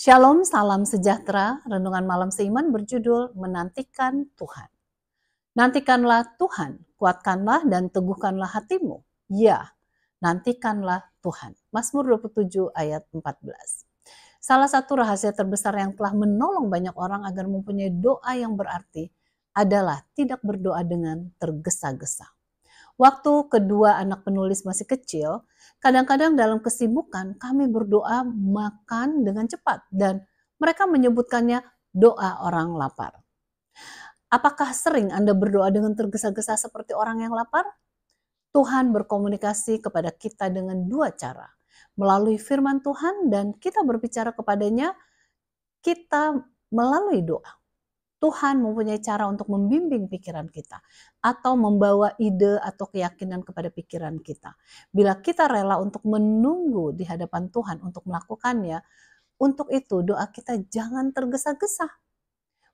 Shalom, salam sejahtera. Renungan malam seiman berjudul Menantikan Tuhan. Nantikanlah Tuhan, kuatkanlah dan teguhkanlah hatimu. Ya, nantikanlah Tuhan. Mazmur 27 ayat 14. Salah satu rahasia terbesar yang telah menolong banyak orang agar mempunyai doa yang berarti adalah tidak berdoa dengan tergesa-gesa. Waktu kedua anak penulis masih kecil, kadang-kadang dalam kesibukan kami berdoa makan dengan cepat dan mereka menyebutkannya doa orang lapar. Apakah sering Anda berdoa dengan tergesa-gesa seperti orang yang lapar? Tuhan berkomunikasi kepada kita dengan dua cara. Melalui firman Tuhan dan kita berbicara kepadanya, kita melalui doa. Tuhan mempunyai cara untuk membimbing pikiran kita atau membawa ide atau keyakinan kepada pikiran kita. Bila kita rela untuk menunggu di hadapan Tuhan untuk melakukannya, untuk itu doa kita jangan tergesa-gesa.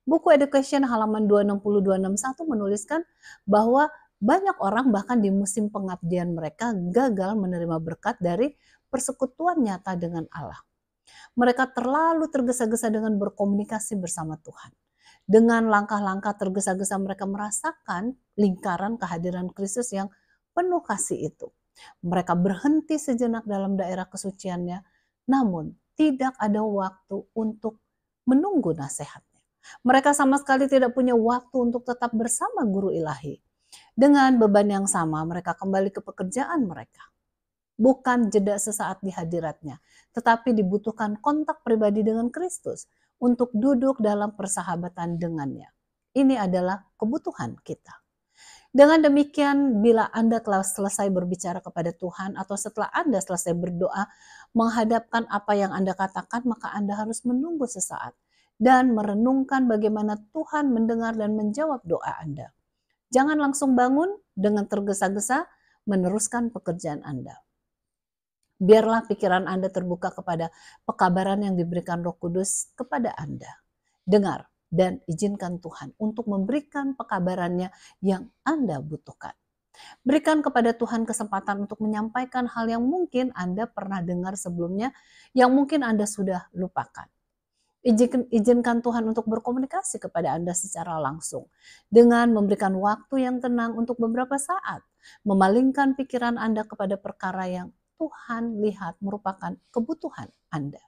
Buku Education halaman 260-261 menuliskan bahwa banyak orang bahkan di musim pengabdian mereka gagal menerima berkat dari persekutuan nyata dengan Allah. Mereka terlalu tergesa-gesa dengan berkomunikasi bersama Tuhan dengan langkah-langkah tergesa-gesa mereka merasakan lingkaran kehadiran Kristus yang penuh kasih itu. Mereka berhenti sejenak dalam daerah kesuciannya, namun tidak ada waktu untuk menunggu nasihatnya. Mereka sama sekali tidak punya waktu untuk tetap bersama guru ilahi. Dengan beban yang sama, mereka kembali ke pekerjaan mereka. Bukan jeda sesaat di hadiratnya, tetapi dibutuhkan kontak pribadi dengan Kristus untuk duduk dalam persahabatan dengannya. Ini adalah kebutuhan kita. Dengan demikian, bila Anda telah selesai berbicara kepada Tuhan atau setelah Anda selesai berdoa, menghadapkan apa yang Anda katakan, maka Anda harus menunggu sesaat dan merenungkan bagaimana Tuhan mendengar dan menjawab doa Anda. Jangan langsung bangun dengan tergesa-gesa meneruskan pekerjaan Anda. Biarlah pikiran Anda terbuka kepada pekabaran yang diberikan Roh Kudus kepada Anda. Dengar dan izinkan Tuhan untuk memberikan pekabarannya yang Anda butuhkan. Berikan kepada Tuhan kesempatan untuk menyampaikan hal yang mungkin Anda pernah dengar sebelumnya, yang mungkin Anda sudah lupakan. Izinkan Tuhan untuk berkomunikasi kepada Anda secara langsung dengan memberikan waktu yang tenang untuk beberapa saat, memalingkan pikiran Anda kepada perkara yang Tuhan lihat merupakan kebutuhan Anda.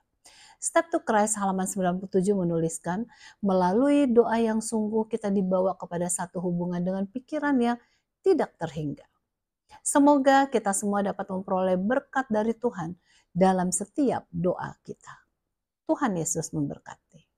Step to Christ halaman 97 menuliskan, melalui doa yang sungguh kita dibawa kepada satu hubungan dengan pikiran yang tidak terhingga. Semoga kita semua dapat memperoleh berkat dari Tuhan dalam setiap doa kita. Tuhan Yesus memberkati.